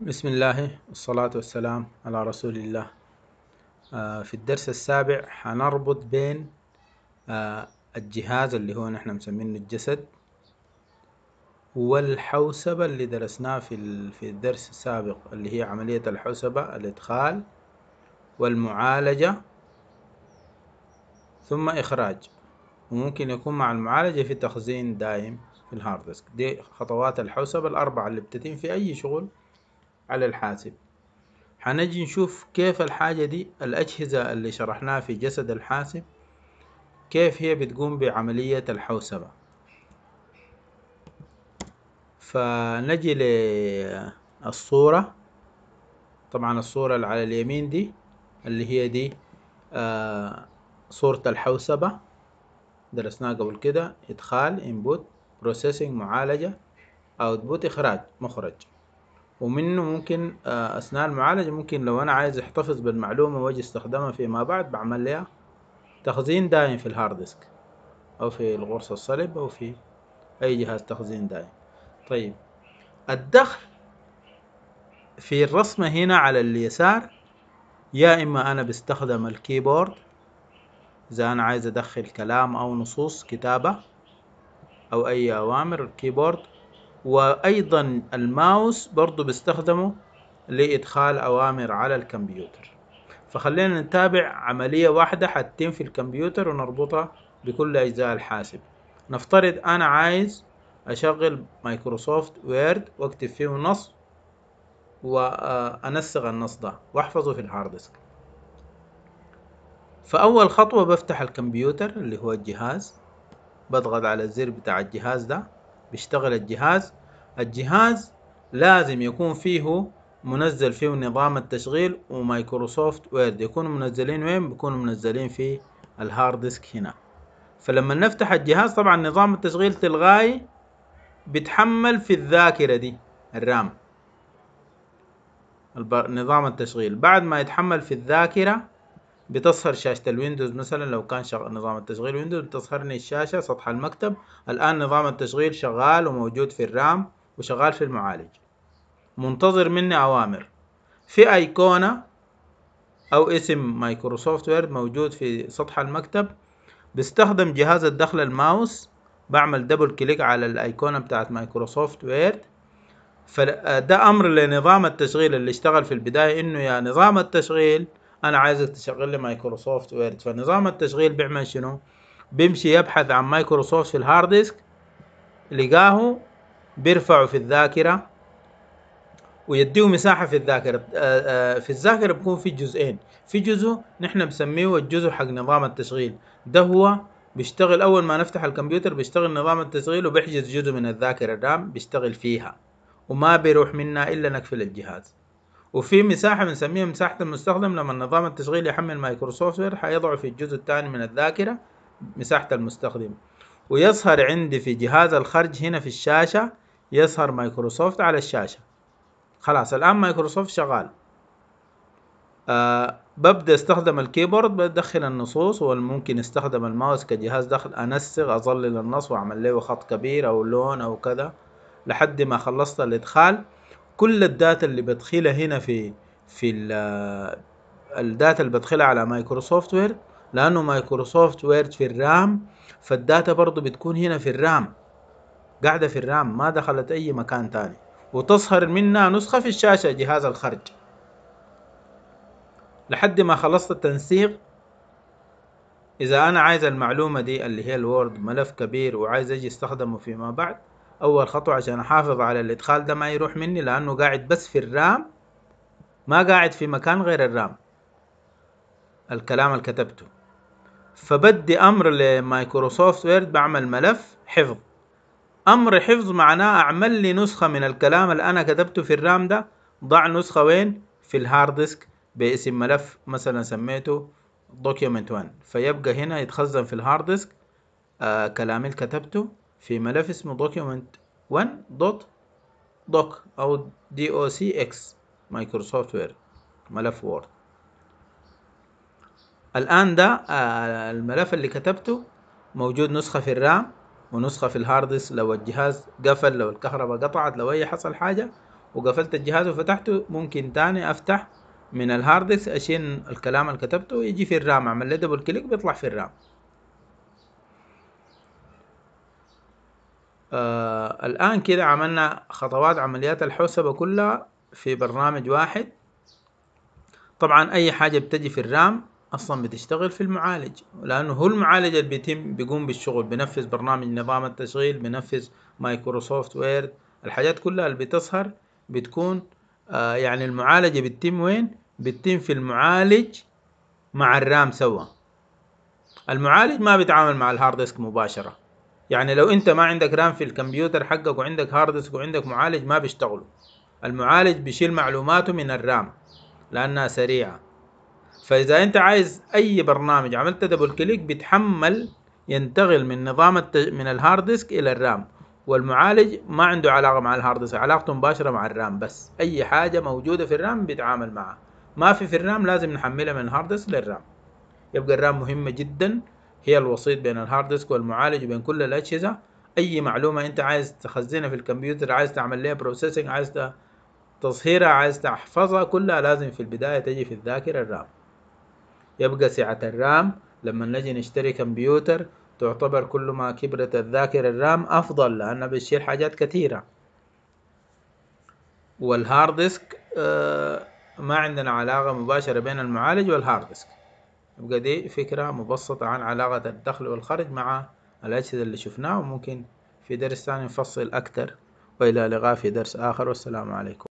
بسم الله والصلاة والسلام على رسول الله في الدرس السابع هنربط بين الجهاز اللي هو نحن مسمينه الجسد والحوسبة اللي درسناه في في الدرس السابق اللي هي عملية الحوسبة الإدخال والمعالجة ثم إخراج وممكن يكون مع المعالجة في تخزين دائم في الهارد ديسك دي خطوات الحوسبة الأربعة اللي بتتم في أي شغل على الحاسب حنجي نشوف كيف الحاجة دي الأجهزة اللي شرحناها في جسد الحاسب كيف هي بتقوم بعملية الحوسبة فنجي للصورة طبعا الصورة اللي على اليمين دي اللي هي دي آه، صورة الحوسبة درسناها قبل كده إدخال input processing معالجة output إخراج مخرج ومنه ممكن آه، أثناء المعالجة ممكن لو أنا عايز أحتفظ بالمعلومة وأجي أستخدمها فيما بعد بعمل لها تخزين دائم في الهارد ديسك أو في الغرفة الصلب أو في أي جهاز تخزين دائم طيب الدخل في الرسمة هنا على اليسار يا إما أنا بستخدم الكيبورد إذا أنا عايز أدخل كلام أو نصوص كتابة أو أي أوامر الكيبورد وايضا الماوس برضو بستخدمه لادخال اوامر على الكمبيوتر فخلينا نتابع عملية واحدة حتتم في الكمبيوتر ونربطها بكل اجزاء الحاسب نفترض انا عايز اشغل مايكروسوفت وورد واكتب فيه نص وانسق النص ده واحفظه في الهارد ديسك فاول خطوة بفتح الكمبيوتر اللي هو الجهاز بضغط على الزر بتاع الجهاز ده بيشتغل الجهاز الجهاز لازم يكون فيه منزل فيه نظام التشغيل ومايكروسوفت ويرد يكونوا منزلين وين بيكونوا منزلين في الهارد ديسك هنا فلما نفتح الجهاز طبعا نظام التشغيل تلغاي بتحمل في الذاكرة دي الرام نظام التشغيل بعد ما يتحمل في الذاكرة بتظهر شاشة الويندوز مثلا لو كان شغ... نظام التشغيل ويندوز بتظهرني الشاشة سطح المكتب الآن نظام التشغيل شغال وموجود في الرام وشغال في المعالج منتظر مني أوامر في أيقونة أو اسم مايكروسوفت وورد موجود في سطح المكتب بستخدم جهاز الدخل الماوس بعمل دبل كليك على الأيقونة بتاعت مايكروسوفت وورد فده أمر لنظام التشغيل اللي اشتغل في البداية إنه يا نظام التشغيل انا عايزك تشغل لي مايكروسوفت ويرد فنظام التشغيل بيعمل شنو بيمشي يبحث عن مايكروسوفت في الهارد ديسك لقاه بيرفعه في الذاكره ويديه مساحة في الذاكرة آه، آه، في الذاكرة بيكون في جزئين في جزء نحن بنسميه الجزء حق نظام التشغيل ده هو بيشتغل أول ما نفتح الكمبيوتر بيشتغل نظام التشغيل وبيحجز جزء من الذاكرة الرام بيشتغل فيها وما بيروح منا إلا نقفل الجهاز وفي مساحة بنسميها مساحة المستخدم لما النظام التشغيلي يحمل مايكروسوفت وير حيضعه في الجزء الثاني من الذاكرة مساحة المستخدم ويظهر عندي في جهاز الخرج هنا في الشاشة يظهر مايكروسوفت على الشاشة خلاص الآن مايكروسوفت شغال آه ببدأ استخدم الكيبورد بدخل النصوص والممكن استخدم الماوس كجهاز دخل أنسق أظلل النص وأعمل له خط كبير أو لون أو كذا لحد ما خلصت الإدخال كل الداتا اللي بدخلها هنا في في الداتا اللي بدخلها على مايكروسوفت وير لانه مايكروسوفت وير في الرام فالداتا برضو بتكون هنا في الرام قاعدة في الرام ما دخلت اي مكان تاني وتظهر منها نسخة في الشاشة جهاز الخرج لحد ما خلصت التنسيق اذا انا عايز المعلومة دي اللي هي الوورد ملف كبير وعايز اجي استخدمه فيما بعد اول خطوه عشان احافظ على الادخال ده ما يروح مني لانه قاعد بس في الرام ما قاعد في مكان غير الرام الكلام اللي كتبته فبدي امر لمايكروسوفت وورد بعمل ملف حفظ امر حفظ معناه اعمل لي نسخه من الكلام اللي انا كتبته في الرام ده ضع نسخه وين في الهارد ديسك باسم ملف مثلا سميته document 1 فيبقى هنا يتخزن في الهارد ديسك آه كلامي اللي كتبته في ملف اسمه document1.doc أو docx مايكروسوفت وورد ملف وورد الآن ده آه، الملف اللي كتبته موجود نسخة في الرام ونسخة في الهارد لو الجهاز قفل لو الكهرباء قطعت لو أي حصل حاجة وقفلت الجهاز وفتحته ممكن تاني أفتح من الهارد اشيل الكلام اللي كتبته يجي في الرام اعمل له دبل كليك بيطلع في الرام آه الآن كده عملنا خطوات عمليات الحوسبة كلها في برنامج واحد طبعا أي حاجة بتجي في الرام أصلا بتشتغل في المعالج لأنه هو المعالج اللي بيتم بيقوم بالشغل بنفذ برنامج نظام التشغيل بنفذ مايكروسوفت وير الحاجات كلها اللي بتظهر بتكون آه يعني المعالجة بتتم وين بتتم في المعالج مع الرام سوا المعالج ما بيتعامل مع الهارد ديسك مباشرة يعني لو انت ما عندك رام في الكمبيوتر حقك وعندك هارد ديسك وعندك معالج ما بيشتغلوا المعالج بيشيل معلوماته من الرام لانها سريعه فاذا انت عايز اي برنامج عملت دبل كليك بيتحمل ينتقل من نظام التج... من الهارد ديسك الى الرام والمعالج ما عنده علاقه مع الهارد ديسك علاقته مباشره مع الرام بس اي حاجه موجوده في الرام بيتعامل معها ما في في الرام لازم نحملها من الهارد ديسك للرام يبقى الرام مهمه جدا هي الوسيط بين الهارد ديسك والمعالج وبين كل الأجهزة أي معلومة أنت عايز تخزنها في الكمبيوتر عايز تعمل لها بروسيسنج عايز تصهيرها عايز تحفظها كلها لازم في البداية تجي في الذاكرة الرام يبقى سعة الرام لما نجي نشتري كمبيوتر تعتبر كل ما كبرت الذاكرة الرام أفضل لأنها بتشيل حاجات كثيرة والهارد ديسك آه ما عندنا علاقة مباشرة بين المعالج والهارد ديسك يبقى دي فكرة مبسطة عن علاقة الدخل والخرج مع الأجهزة اللي شفناها وممكن في درس ثاني نفصل أكتر وإلى لقاء في درس آخر والسلام عليكم